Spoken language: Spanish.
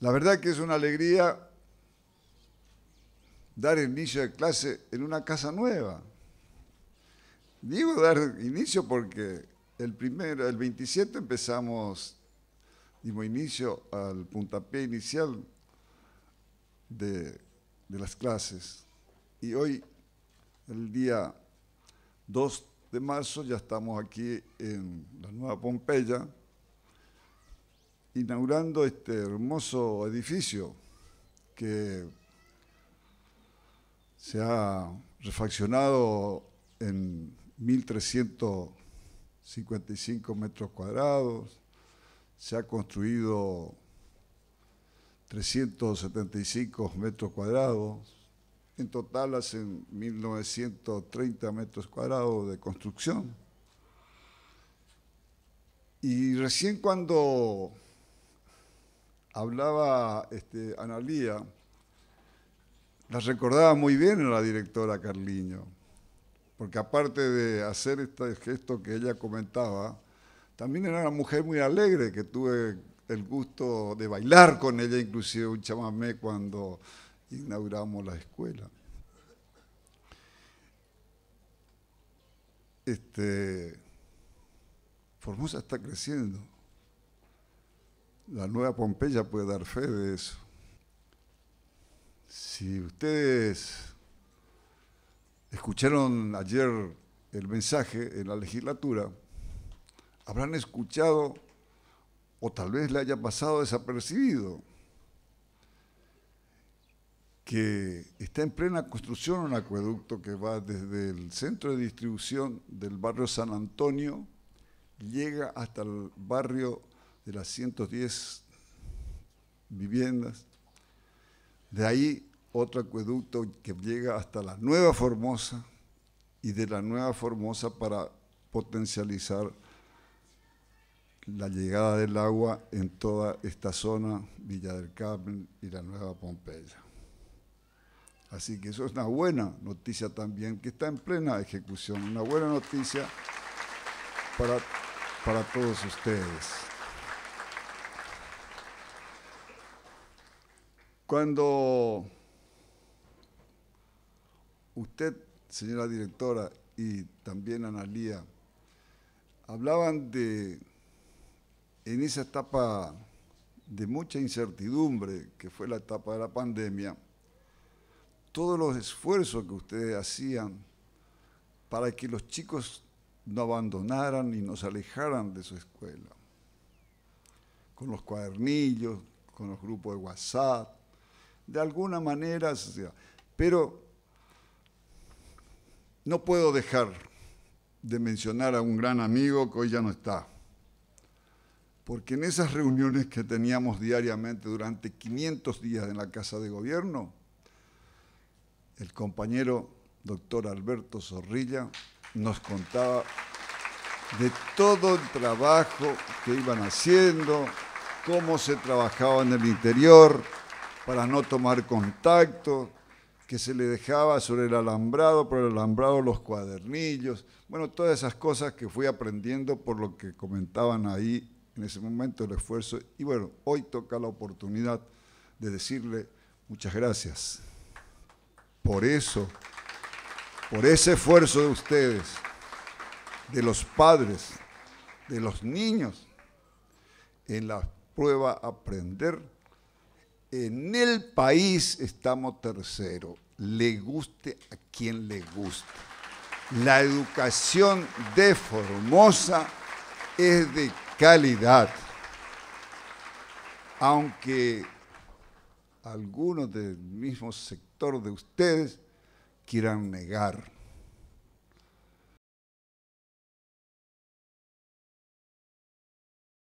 La verdad que es una alegría dar inicio de clase en una casa nueva. Digo dar inicio porque el primero, el 27 empezamos, dimos inicio al puntapié inicial de, de las clases. Y hoy, el día 2 de marzo, ya estamos aquí en la nueva Pompeya, inaugurando este hermoso edificio que se ha refaccionado en 1.355 metros cuadrados, se ha construido 375 metros cuadrados, en total hacen 1.930 metros cuadrados de construcción. Y recién cuando hablaba este, Analía, la recordaba muy bien la directora Carliño, porque aparte de hacer este gesto que ella comentaba, también era una mujer muy alegre, que tuve el gusto de bailar con ella, inclusive un chamamé cuando inauguramos la escuela. Este, Formosa está creciendo. La nueva Pompeya puede dar fe de eso. Si ustedes escucharon ayer el mensaje en la legislatura, habrán escuchado o tal vez le haya pasado desapercibido que está en plena construcción un acueducto que va desde el centro de distribución del barrio San Antonio, llega hasta el barrio de las 110 viviendas. De ahí otro acueducto que llega hasta la Nueva Formosa y de la Nueva Formosa para potencializar la llegada del agua en toda esta zona, Villa del Carmen y la Nueva Pompeya. Así que eso es una buena noticia también, que está en plena ejecución, una buena noticia para, para todos ustedes. Cuando usted, señora directora, y también Analía, hablaban de, en esa etapa de mucha incertidumbre, que fue la etapa de la pandemia, todos los esfuerzos que ustedes hacían para que los chicos no abandonaran y nos alejaran de su escuela, con los cuadernillos, con los grupos de WhatsApp, de alguna manera, pero no puedo dejar de mencionar a un gran amigo que hoy ya no está, porque en esas reuniones que teníamos diariamente durante 500 días en la Casa de Gobierno, el compañero doctor Alberto Zorrilla nos contaba de todo el trabajo que iban haciendo, cómo se trabajaba en el interior, para no tomar contacto, que se le dejaba sobre el alambrado, por el alambrado los cuadernillos, bueno, todas esas cosas que fui aprendiendo por lo que comentaban ahí en ese momento el esfuerzo. Y bueno, hoy toca la oportunidad de decirle muchas gracias por eso, por ese esfuerzo de ustedes, de los padres, de los niños, en la prueba aprender en el país estamos tercero, le guste a quien le guste. La educación de Formosa es de calidad, aunque algunos del mismo sector de ustedes quieran negar